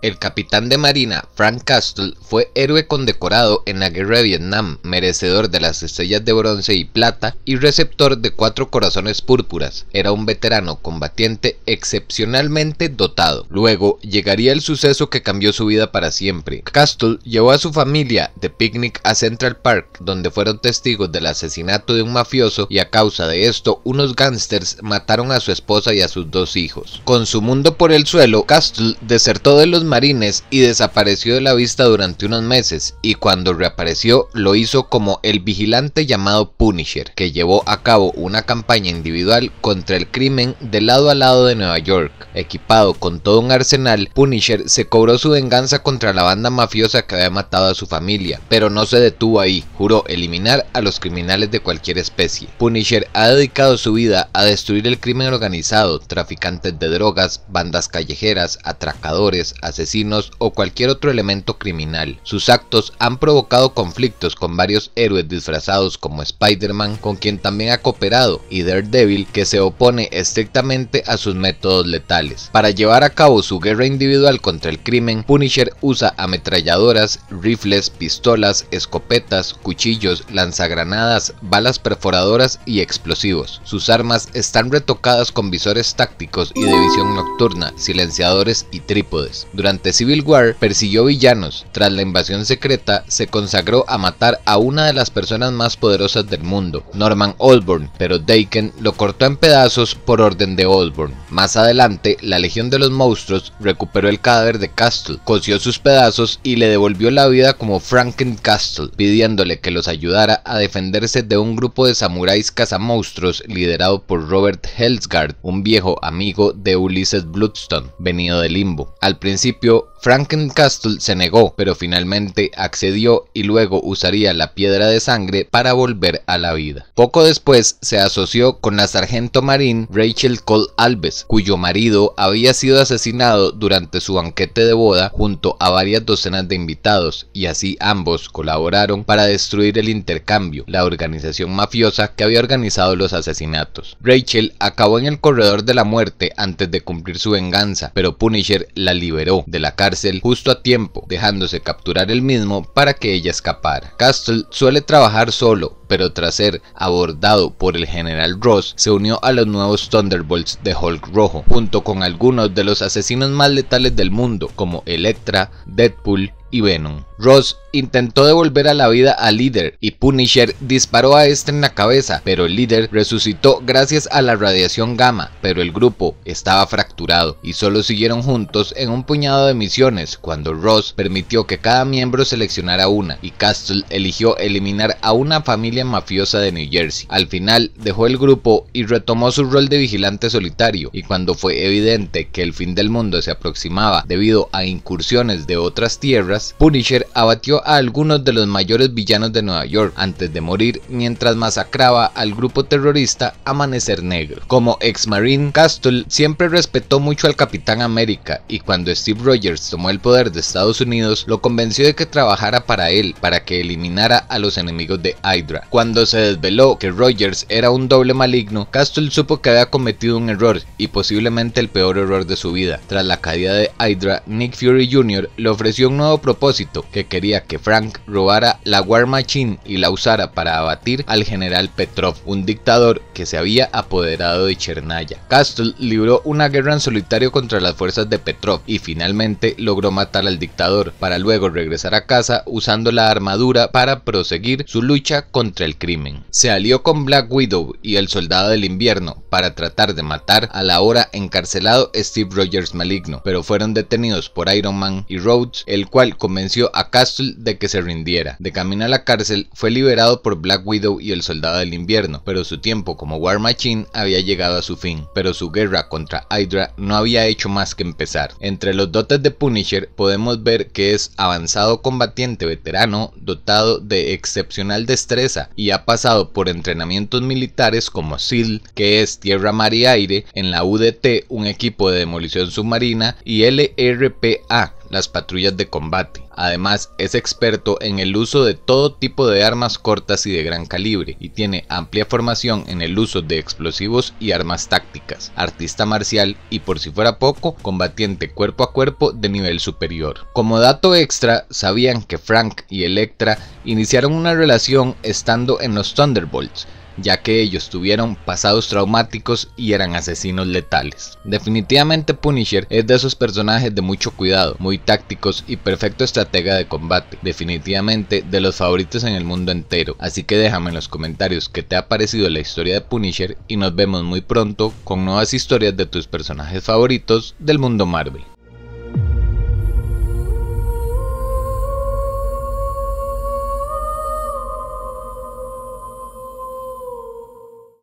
El capitán de marina Frank Castle fue héroe condecorado en la guerra de Vietnam, merecedor de las estrellas de bronce y plata y receptor de cuatro corazones púrpuras. Era un veterano combatiente excepcionalmente dotado. Luego llegaría el suceso que cambió su vida para siempre. Castle llevó a su familia de picnic a Central Park, donde fueron testigos del asesinato de un mafioso y a causa de esto unos gángsters mataron a su esposa y a sus dos hijos. Con su mundo por el suelo, Castle desertó de los y desapareció de la vista durante unos meses y cuando reapareció lo hizo como el vigilante llamado Punisher, que llevó a cabo una campaña individual contra el crimen de lado a lado de Nueva York. Equipado con todo un arsenal, Punisher se cobró su venganza contra la banda mafiosa que había matado a su familia, pero no se detuvo ahí, juró eliminar a los criminales de cualquier especie. Punisher ha dedicado su vida a destruir el crimen organizado, traficantes de drogas, bandas callejeras, atracadores, asesinos, asesinos o cualquier otro elemento criminal. Sus actos han provocado conflictos con varios héroes disfrazados como Spider-Man, con quien también ha cooperado, y Daredevil, que se opone estrictamente a sus métodos letales. Para llevar a cabo su guerra individual contra el crimen, Punisher usa ametralladoras, rifles, pistolas, escopetas, cuchillos, lanzagranadas, balas perforadoras y explosivos. Sus armas están retocadas con visores tácticos y de visión nocturna, silenciadores y trípodes. Durante Civil War persiguió villanos. Tras la invasión secreta, se consagró a matar a una de las personas más poderosas del mundo, Norman Osborn, pero Daken lo cortó en pedazos por orden de Osborn. Más adelante, la Legión de los Monstruos recuperó el cadáver de Castle, cosió sus pedazos y le devolvió la vida como Franken Castle, pidiéndole que los ayudara a defenderse de un grupo de samuráis cazamonstruos liderado por Robert Helsgard, un viejo amigo de Ulises Bloodstone, venido de Limbo. Al principio, Franken Castle se negó, pero finalmente accedió y luego usaría la piedra de sangre para volver a la vida. Poco después se asoció con la sargento marín Rachel Cole Alves, cuyo marido había sido asesinado durante su banquete de boda junto a varias docenas de invitados, y así ambos colaboraron para destruir el intercambio, la organización mafiosa que había organizado los asesinatos. Rachel acabó en el corredor de la muerte antes de cumplir su venganza, pero Punisher la liberó de la cárcel justo a tiempo, dejándose capturar el mismo para que ella escapara. Castle suele trabajar solo, pero tras ser abordado por el general Ross, se unió a los nuevos Thunderbolts de Hulk Rojo, junto con algunos de los asesinos más letales del mundo, como Elektra, Deadpool, y Venom. Ross intentó devolver a la vida al líder y Punisher disparó a este en la cabeza, pero el líder resucitó gracias a la radiación gamma, pero el grupo estaba fracturado y solo siguieron juntos en un puñado de misiones cuando Ross permitió que cada miembro seleccionara una y Castle eligió eliminar a una familia mafiosa de New Jersey. Al final dejó el grupo y retomó su rol de vigilante solitario y cuando fue evidente que el fin del mundo se aproximaba debido a incursiones de otras tierras, Punisher abatió a algunos de los mayores villanos de Nueva York antes de morir mientras masacraba al grupo terrorista Amanecer Negro. Como ex-marine, Castle siempre respetó mucho al Capitán América y cuando Steve Rogers tomó el poder de Estados Unidos lo convenció de que trabajara para él para que eliminara a los enemigos de Hydra. Cuando se desveló que Rogers era un doble maligno, Castle supo que había cometido un error y posiblemente el peor error de su vida. Tras la caída de Hydra, Nick Fury Jr. le ofreció un nuevo propósito, que quería que Frank robara la War Machine y la usara para abatir al general Petrov, un dictador que se había apoderado de Chernaya. Castle libró una guerra en solitario contra las fuerzas de Petrov y finalmente logró matar al dictador, para luego regresar a casa usando la armadura para proseguir su lucha contra el crimen. Se alió con Black Widow y el soldado del invierno para tratar de matar al ahora encarcelado Steve Rogers maligno, pero fueron detenidos por Iron Man y Rhodes, el cual convenció a Castle de que se rindiera. De camino a la cárcel, fue liberado por Black Widow y el Soldado del Invierno, pero su tiempo como War Machine había llegado a su fin, pero su guerra contra Hydra no había hecho más que empezar. Entre los dotes de Punisher podemos ver que es avanzado combatiente veterano, dotado de excepcional destreza y ha pasado por entrenamientos militares como SEAL, que es Tierra, Mar y Aire, en la UDT, un equipo de demolición submarina, y LRPA, las patrullas de combate, Además, es experto en el uso de todo tipo de armas cortas y de gran calibre, y tiene amplia formación en el uso de explosivos y armas tácticas, artista marcial y por si fuera poco, combatiente cuerpo a cuerpo de nivel superior. Como dato extra, sabían que Frank y Elektra iniciaron una relación estando en los Thunderbolts, ya que ellos tuvieron pasados traumáticos y eran asesinos letales. Definitivamente Punisher es de esos personajes de mucho cuidado, muy tácticos y perfecto de combate, definitivamente de los favoritos en el mundo entero. Así que déjame en los comentarios qué te ha parecido la historia de Punisher y nos vemos muy pronto con nuevas historias de tus personajes favoritos del mundo Marvel.